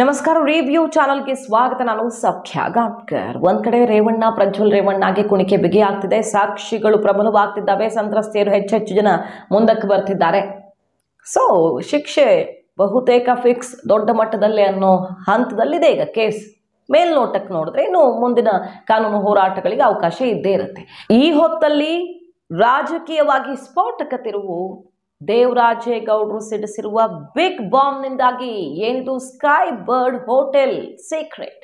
ನಮಸ್ಕಾರ ರಿವ್ಯೂ ಚಾನಲ್ಗೆ ಸ್ವಾಗತ ನಾನು ಸಖ್ಯಾ ಗಾಂಬ್ಕರ್ ಒಂದ್ ಕಡೆ ರೇವಣ್ಣ ಪ್ರಜ್ವಲ್ ರೇವಣ್ಣಗೆ ಕುಣಿಕೆ ಬಿಗಿಯಾಗ್ತಿದೆ ಸಾಕ್ಷಿಗಳು ಪ್ರಬಲವಾಗ್ತಿದ್ದಾವೆ ಸಂತ್ರಸ್ತೆಯರು ಹೆಚ್ಚೆಚ್ಚು ಜನ ಮುಂದಕ್ಕೆ ಬರ್ತಿದ್ದಾರೆ ಸೊ ಶಿಕ್ಷೆ ಬಹುತೇಕ ಫಿಕ್ಸ್ ದೊಡ್ಡ ಮಟ್ಟದಲ್ಲಿ ಅನ್ನೋ ಹಂತದಲ್ಲಿದೆ ಈಗ ಕೇಸ್ ಮೇಲ್ನೋಟಕ್ಕೆ ನೋಡಿದ್ರೆ ಇನ್ನು ಮುಂದಿನ ಕಾನೂನು ಹೋರಾಟಗಳಿಗೆ ಅವಕಾಶ ಇದ್ದೇ ಇರುತ್ತೆ ಈ ಹೊತ್ತಲ್ಲಿ ರಾಜಕೀಯವಾಗಿ ಸ್ಫೋಟಕ ತಿರುವು ದೇವರಾಜೇಗೌಡರು ಸಿಡಿಸಿರುವ ಬಿಗ್ ಬಾಂಬ್ನಿಂದಾಗಿ ಏನಿದು ಸ್ಕೈ ಬರ್ಡ್ ಹೋಟೆಲ್ ಸೀಕ್ರೆಟ್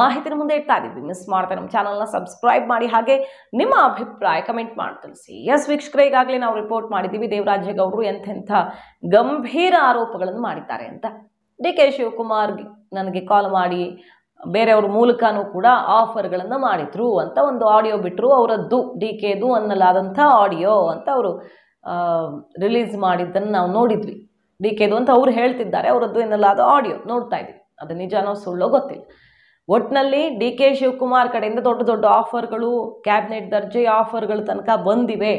ಮಾಹಿತಿನ ಮುಂದೆ ಇಡ್ತಾ ಇದ್ದೀವಿ ಮಿಸ್ ಮಾಡ್ತಾರೆ ನಮ್ಮ ಚಾನಲ್ನ ಸಬ್ಸ್ಕ್ರೈಬ್ ಮಾಡಿ ಹಾಗೆ ನಿಮ್ಮ ಅಭಿಪ್ರಾಯ ಕಮೆಂಟ್ ಮಾಡಿ ತಿಳಿಸಿ ಎಸ್ ವೀಕ್ಷಕರು ಈಗಾಗಲೇ ನಾವು ರಿಪೋರ್ಟ್ ಮಾಡಿದ್ದೀವಿ ದೇವರಾಜೇಗೌಡರು ಎಂಥೆಂಥ ಗಂಭೀರ ಆರೋಪಗಳನ್ನು ಮಾಡಿದ್ದಾರೆ ಅಂತ ಡಿ ಕೆ ಶಿವಕುಮಾರ್ ನನಗೆ ಕಾಲ್ ಮಾಡಿ ಬೇರೆಯವ್ರ ಮೂಲಕನೂ ಕೂಡ ಆಫರ್ಗಳನ್ನು ಮಾಡಿದರು ಅಂತ ಒಂದು ಆಡಿಯೋ ಬಿಟ್ಟರು ಅವರದ್ದು ಡಿ ಕೆದು ಅನ್ನಲಾದಂಥ ಆಡಿಯೋ ಅಂತ ಅವರು ರಿಲೀಸ್ ಮಾಡಿದ್ದನ್ನು ನಾವು ನೋಡಿದ್ವಿ ಡಿ ಕೆದು ಅಂತ ಅವ್ರು ಹೇಳ್ತಿದ್ದಾರೆ ಅವರದ್ದು ಏನಲ್ಲ ಅದು ಆಡಿಯೋ ನೋಡ್ತಾ ಇದ್ವಿ ಅದು ನಿಜಾನೋ ಸುಳ್ಳೋ ಗೊತ್ತಿಲ್ಲ ಒಟ್ಟಿನಲ್ಲಿ ಡಿ ಕೆ ಶಿವಕುಮಾರ್ ಕಡೆಯಿಂದ ದೊಡ್ಡ ದೊಡ್ಡ ಆಫರ್ಗಳು ಕ್ಯಾಬಿನೆಟ್ ದರ್ಜೆಯ ಆಫರ್ಗಳ ತನಕ ಬಂದಿವೆ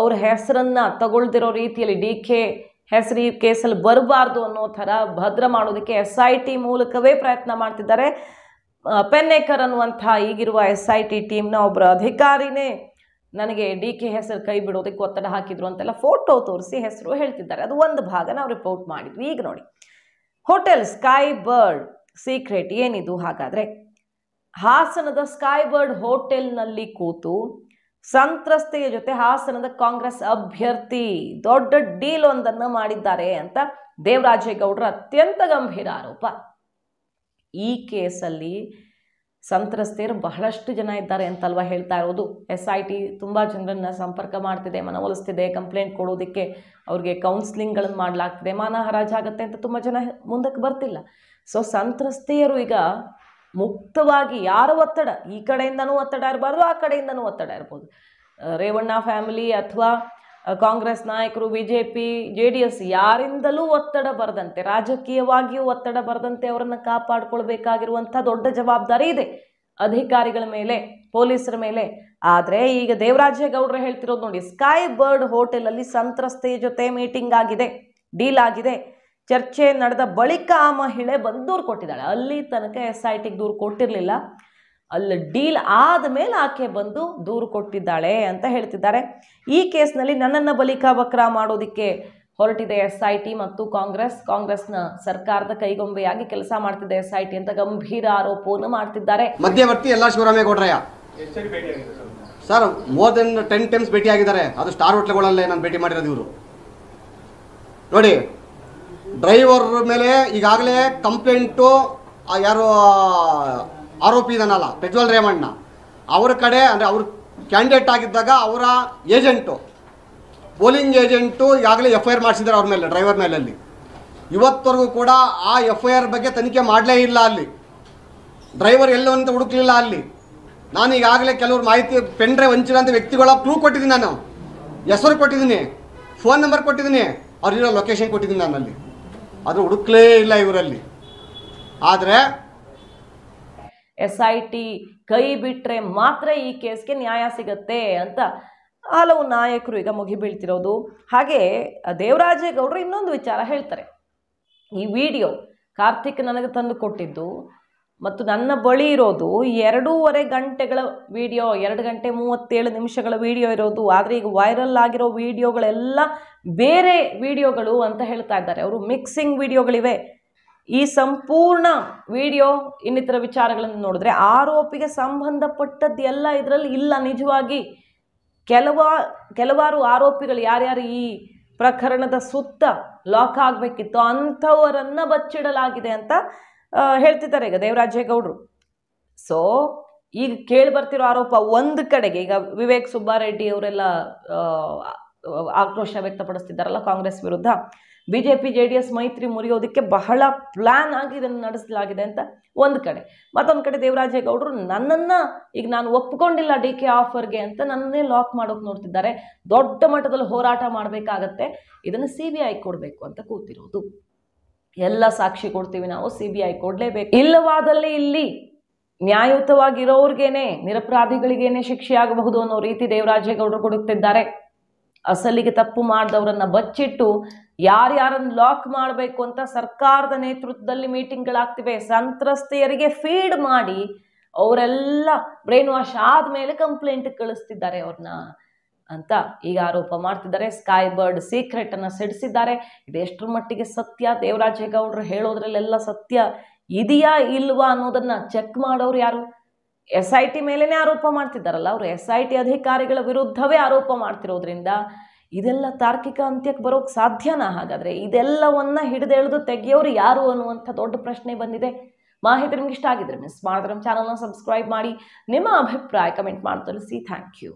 ಅವ್ರ ಹೆಸರನ್ನು ತಗೊಳ್ದಿರೋ ರೀತಿಯಲ್ಲಿ ಡಿ ಕೆ ಹೆಸರು ಈ ಕೇಸಲ್ಲಿ ಬರಬಾರ್ದು ಅನ್ನೋ ಥರ ಭದ್ರ ಮಾಡೋದಕ್ಕೆ ಎಸ್ ಐ ಟಿ ಮೂಲಕವೇ ಪ್ರಯತ್ನ ಮಾಡ್ತಿದ್ದಾರೆ ಪೆನ್ನೇಕರ್ ಅನ್ನುವಂಥ ಈಗಿರುವ ಎಸ್ ಐ ಟಿ ಟೀಮ್ನ ಒಬ್ಬರ ಅಧಿಕಾರಿನೇ ನನಗೆ ಡಿ ಕೆ ಹೆಸರು ಕೈ ಬಿಡೋದಕ್ಕೆ ಒತ್ತಡ ಹಾಕಿದ್ರು ಅಂತೆಲ್ಲ ಫೋಟೋ ತೋರಿಸಿ ಹೆಸರು ಹೇಳ್ತಿದ್ದಾರೆ ಅದು ಒಂದು ಭಾಗ ನಾವು ರಿಪೋರ್ಟ್ ಮಾಡಿದ್ವಿ ಈಗ ನೋಡಿ ಹೋಟೆಲ್ ಸ್ಕೈ ಬರ್ಡ್ ಸೀಕ್ರೆಟ್ ಏನಿದು ಹಾಗಾದರೆ ಹಾಸನದ ಸ್ಕೈ ಬರ್ಡ್ ಹೋಟೆಲ್ನಲ್ಲಿ ಕೂತು ಸಂತ್ರಸ್ತೆಯ ಜೊತೆ ಹಾಸನದ ಕಾಂಗ್ರೆಸ್ ಅಭ್ಯರ್ಥಿ ದೊಡ್ಡ ಡೀಲ್ ಒಂದನ್ನು ಮಾಡಿದ್ದಾರೆ ಅಂತ ದೇವರಾಜೇಗೌಡರ ಅತ್ಯಂತ ಗಂಭೀರ ಆರೋಪ ಈ ಕೇಸಲ್ಲಿ ಸಂತ್ರಸ್ತೆಯರು ಬಹಳಷ್ಟು ಜನ ಇದ್ದಾರೆ ಅಂತಲ್ವಾ ಹೇಳ್ತಾ ಇರೋದು ಎಸ್ ಐ ಟಿ ತುಂಬ ಜನರನ್ನು ಸಂಪರ್ಕ ಮಾಡ್ತಿದೆ ಮನವೊಲಿಸ್ತಿದೆ ಕಂಪ್ಲೇಂಟ್ ಕೊಡೋದಕ್ಕೆ ಅವ್ರಿಗೆ ಕೌನ್ಸಿಲಿಂಗ್ಗಳನ್ನು ಮಾಡಲಾಗ್ತಿದೆ ಮಾನ ಹರಾಜಾಗುತ್ತೆ ಅಂತ ತುಂಬ ಜನ ಮುಂದಕ್ಕೆ ಬರ್ತಿಲ್ಲ ಸೊ ಸಂತ್ರಸ್ತೆಯರು ಈಗ ಮುಕ್ತವಾಗಿ ಯಾರು ಒತ್ತಡ ಈ ಕಡೆಯಿಂದನೂ ಒತ್ತಡ ಇರಬಾರ್ದು ಆ ಕಡೆಯಿಂದನೂ ಒತ್ತಡ ಇರ್ಬೋದು ರೇವಣ್ಣ ಫ್ಯಾಮಿಲಿ ಅಥವಾ ಕಾಂಗ್ರೆಸ್ ನಾಯಕರು B J P J D S ಯಾರಿಂದಲೂ ಒತ್ತಡ ಬರದಂತೆ ರಾಜಕೀಯವಾಗಿಯೂ ಒತ್ತಡ ಬರದಂತೆ ಅವರನ್ನು ಕಾಪಾಡಿಕೊಳ್ಬೇಕಾಗಿರುವಂಥ ದೊಡ್ಡ ಜವಾಬ್ದಾರಿ ಇದೆ ಅಧಿಕಾರಿಗಳ ಮೇಲೆ ಪೊಲೀಸರ ಮೇಲೆ ಆದರೆ ಈಗ ದೇವರಾಜೇಗೌಡರು ಹೇಳ್ತಿರೋದು ನೋಡಿ ಸ್ಕೈ ಬರ್ಡ್ ಹೋಟೆಲಲ್ಲಿ ಸಂತ್ರಸ್ತೆಯ ಜೊತೆ ಮೀಟಿಂಗ್ ಆಗಿದೆ ಡೀಲ್ ಆಗಿದೆ ಚರ್ಚೆ ನಡೆದ ಬಳಿಕ ಆ ಮಹಿಳೆ ಬಂದು ದೂರು ಕೊಟ್ಟಿದ್ದಾಳೆ ಅಲ್ಲಿ ತನಕ ಎಸ್ ಐ ಟಿಗೆ ದೂರು ಕೊಟ್ಟಿರಲಿಲ್ಲ ಅಲ್ಲಿ ಡೀಲ್ ಆದ ಮೇಲೆ ಆಕೆ ಬಂದು ದೂರು ಕೊಟ್ಟಿದ್ದಾಳೆ ಅಂತ ಹೇಳ್ತಿದ್ದಾರೆ ಈ ಕೇಸ್ನಲ್ಲಿ ನನ್ನನ್ನು ಬಲಿಕಾ ಬಕ್ರ ಮಾಡೋದಕ್ಕೆ ಹೊರಟಿದೆ ಎಸ್ ಐ ಟಿ ಮತ್ತು ಕಾಂಗ್ರೆಸ್ ಕಾಂಗ್ರೆಸ್ನ ಸರ್ಕಾರದ ಕೈಗೊಂಬೆಯಾಗಿ ಕೆಲಸ ಮಾಡ್ತಿದೆ ಎಸ್ ಐ ಟಿ ಅಂತ ಗಂಭೀರ ಆರೋಪವನ್ನು ಮಾಡ್ತಿದ್ದಾರೆ ಮಧ್ಯವರ್ತಿ ಎಲ್ಲ ಶಿವರಾಮೇಗೌಡರಯ್ಯ sir more than ten times ಭೇಟಿ ಆಗಿದ್ದಾರೆ ಅದು ಸ್ಟಾರ್ ಹೋಟ್ಲುಗಳಲ್ಲೇ ನಾನು ಭೇಟಿ ಮಾಡಿರೋದು ಇವರು ನೋಡಿ ಡ್ರೈವರ್ ಮೇಲೆ ಈಗಾಗಲೇ ಕಂಪ್ಲೇಂಟು ಯಾರು ಆರೋಪಿ ಇದನ್ನಲ್ಲ ಪ್ರಜ್ವಲ್ ರೇವಣ್ಣ ಅವರ ಕಡೆ ಅಂದರೆ ಅವರು ಕ್ಯಾಂಡಿಡೇಟ್ ಆಗಿದ್ದಾಗ ಅವರ ಏಜೆಂಟು ಪೋಲಿಂಗ್ ಏಜೆಂಟು ಈಗಾಗಲೇ ಎಫ್ ಐ ಆರ್ ಮಾಡಿಸಿದ್ದಾರೆ ಅವ್ರ ಮೇಲೆ ಡ್ರೈವರ್ ಅಲ್ಲಿ ಇವತ್ತವರೆಗೂ ಕೂಡ ಆ ಎಫ್ ಐ ಆರ್ ಬಗ್ಗೆ ತನಿಖೆ ಮಾಡಲೇ ಇಲ್ಲ ಅಲ್ಲಿ ಡ್ರೈವರ್ ಎಲ್ಲೋ ಅಂತ ಹುಡುಕಲಿಲ್ಲ ಅಲ್ಲಿ ನಾನು ಈಗಾಗಲೇ ಕೆಲವರು ಮಾಹಿತಿ ಪೆಂಡ್ರೆ ವಂಚಿರೋಂಥ ವ್ಯಕ್ತಿಗಳ ಪ್ರೂವ್ ಕೊಟ್ಟಿದ್ದೀನಿ ನಾನು ಹೆಸರು ಕೊಟ್ಟಿದ್ದೀನಿ ಫೋನ್ ನಂಬರ್ ಕೊಟ್ಟಿದ್ದೀನಿ ಅವ್ರಿರೋ ಲೊಕೇಶನ್ ಕೊಟ್ಟಿದ್ದೀನಿ ಅಲ್ಲಿ ಆದರೂ ಹುಡುಕಲೇ ಇಲ್ಲ ಇವರಲ್ಲಿ ಆದರೆ ಎಸ್ ಐ ಟಿ ಕೈ ಬಿಟ್ಟರೆ ಮಾತ್ರ ಈ ಕೇಸ್ಗೆ ನ್ಯಾಯ ಸಿಗತ್ತೆ ಅಂತ ಹಲವು ನಾಯಕರು ಈಗ ಮುಗಿಬೀಳ್ತಿರೋದು ಹಾಗೆ ದೇವರಾಜೇಗೌಡರು ಇನ್ನೊಂದು ವಿಚಾರ ಹೇಳ್ತಾರೆ ಈ ವಿಡಿಯೋ ಕಾರ್ತಿಕ್ ನನಗೆ ತಂದು ಕೊಟ್ಟಿದ್ದು ಮತ್ತು ನನ್ನ ಬಳಿ ಇರೋದು ಎರಡೂವರೆ ಗಂಟೆಗಳ ವಿಡಿಯೋ ಎರಡು ಗಂಟೆ ಮೂವತ್ತೇಳು ನಿಮಿಷಗಳ ವಿಡಿಯೋ ಇರೋದು ಆದರೆ ಈಗ ವೈರಲ್ ಆಗಿರೋ ವಿಡಿಯೋಗಳೆಲ್ಲ ಬೇರೆ ವಿಡಿಯೋಗಳು ಅಂತ ಹೇಳ್ತಾ ಇದ್ದಾರೆ ಅವರು ಮಿಕ್ಸಿಂಗ್ ವಿಡಿಯೋಗಳಿವೆ ಈ ಸಂಪೂರ್ಣ ವಿಡಿಯೋ ಇನ್ನಿತರ ವಿಚಾರಗಳನ್ನು ನೋಡಿದ್ರೆ ಆರೋಪಿಗೆ ಸಂಬಂಧಪಟ್ಟದ್ದು ಎಲ್ಲ ಇದರಲ್ಲಿ ಇಲ್ಲ ನಿಜವಾಗಿ ಕೆಲವ ಕೆಲವಾರು ಆರೋಪಿಗಳು ಯಾರ್ಯಾರು ಈ ಪ್ರಕರಣದ ಸುತ್ತ ಲಾಕ್ ಆಗಬೇಕಿತ್ತು ಅಂಥವರನ್ನು ಬಚ್ಚಿಡಲಾಗಿದೆ ಅಂತ ಹೇಳ್ತಿದ್ದಾರೆ ಈಗ ದೇವರಾಜೇಗೌಡರು ಸೊ ಈಗ ಕೇಳಿ ಬರ್ತಿರೋ ಆರೋಪ ಒಂದು ಕಡೆಗೆ ಈಗ ವಿವೇಕ್ ಸುಬ್ಬಾರೆಡ್ಡಿ ಅವರೆಲ್ಲ ಆಕ್ರೋಶ ವ್ಯಕ್ತಪಡಿಸ್ತಿದ್ದಾರಲ್ಲ ಕಾಂಗ್ರೆಸ್ ವಿರುದ್ಧ B J P J D S ಮೈತ್ರಿ ಮುರಿಯೋದಕ್ಕೆ ಬಹಳ ಪ್ಲ್ಯಾನ್ ಆಗಿ ಇದನ್ನು ನಡೆಸಲಾಗಿದೆ ಅಂತ ಒಂದು ಕಡೆ ಮತ್ತೊಂದು ಕಡೆ ದೇವರಾಜೇಗೌಡರು ನನ್ನನ್ನು ಈಗ ನಾನು ಒಪ್ಕೊಂಡಿಲ್ಲ ಡಿ ಕೆ ಆಫರ್ಗೆ ಅಂತ ನನ್ನೇ ಲಾಕ್ ಮಾಡೋಕೆ ನೋಡ್ತಿದ್ದಾರೆ ದೊಡ್ಡ ಮಟ್ಟದಲ್ಲಿ ಹೋರಾಟ ಮಾಡಬೇಕಾಗತ್ತೆ ಇದನ್ನು ಸಿ ಬಿ ಐ ಕೊಡಬೇಕು ಅಂತ ಕೂತಿರೋದು ಎಲ್ಲ ಸಾಕ್ಷಿ ಕೊಡ್ತೀವಿ ನಾವು ಸಿ ಬಿ ಐ ಕೊಡಲೇಬೇಕು ಇಲ್ಲವಾದಲ್ಲಿ ಇಲ್ಲಿ ನ್ಯಾಯಯುತವಾಗಿರೋರ್ಗೇನೆ ನಿರಪರಾಧಿಗಳಿಗೇನೆ ಶಿಕ್ಷೆ ಆಗಬಹುದು ಅನ್ನೋ ರೀತಿ ದೇವರಾಜೇಗೌಡರು ಕೊಡುತ್ತಿದ್ದಾರೆ ಅಸಲಿಗೆ ತಪ್ಪು ಮಾಡಿದವರನ್ನ ಬಚ್ಚಿಟ್ಟು ಯಾರ್ಯಾರನ್ನು ಲಾಕ್ ಮಾಡಬೇಕು ಅಂತ ಸರ್ಕಾರದ ನೇತೃತ್ವದಲ್ಲಿ ಮೀಟಿಂಗ್ಗಳಾಗ್ತಿವೆ ಸಂತ್ರಸ್ತೆಯರಿಗೆ ಫೀಡ್ ಮಾಡಿ ಅವರೆಲ್ಲ ಬ್ರೈನ್ ವಾಶ್ ಆದಮೇಲೆ ಕಂಪ್ಲೇಂಟ್ ಕಳಿಸ್ತಿದ್ದಾರೆ ಅವ್ರನ್ನ ಅಂತ ಈಗ ಆರೋಪ ಮಾಡ್ತಿದ್ದಾರೆ ಸ್ಕೈ ಬರ್ಡ್ ಸೀಕ್ರೆಟನ್ನು ಸಿಡಿಸಿದ್ದಾರೆ ಇದು ಎಷ್ಟರ ಮಟ್ಟಿಗೆ ಸತ್ಯ ದೇವರಾಜೇಗೌಡರು ಹೇಳೋದ್ರಲ್ಲೆಲ್ಲ ಸತ್ಯ ಇದೆಯಾ ಇಲ್ವಾ ಅನ್ನೋದನ್ನು ಚೆಕ್ ಮಾಡೋರು ಯಾರು ಎಸ್ ಐ ಟಿ ಮೇಲೇ ಆರೋಪ ಮಾಡ್ತಿದ್ದಾರಲ್ಲ ಅವರು ಎಸ್ ಐ ಟಿ ಅಧಿಕಾರಿಗಳ ವಿರುದ್ಧವೇ ಆರೋಪ ಮಾಡ್ತಿರೋದ್ರಿಂದ ಇದೆಲ್ಲ ತಾರ್ಕಿಕ ಅಂತ್ಯಕ್ಕೆ ಬರೋಕ್ಕೆ ಸಾಧ್ಯನಾ ಹಾಗಾದರೆ ಇದೆಲ್ಲವನ್ನ ಹಿಡಿದೆಳೆದು ತೆಗೆಯೋರು ಯಾರು ಅನ್ನುವಂಥ ದೊಡ್ಡ ಪ್ರಶ್ನೆ ಬಂದಿದೆ ಮಾಹಿತಿ ನಿಮ್ಗೆ ಇಷ್ಟ ಆಗಿದ್ರೆ ಮಿಸ್ ಮಾಡಿದ್ರೆ ನಮ್ಮ ಚಾನಲ್ನ ಸಬ್ಸ್ಕ್ರೈಬ್ ಮಾಡಿ ನಿಮ್ಮ ಅಭಿಪ್ರಾಯ ಕಮೆಂಟ್ ಮಾಡಿ ತಿಳಿಸಿ ಥ್ಯಾಂಕ್ ಯು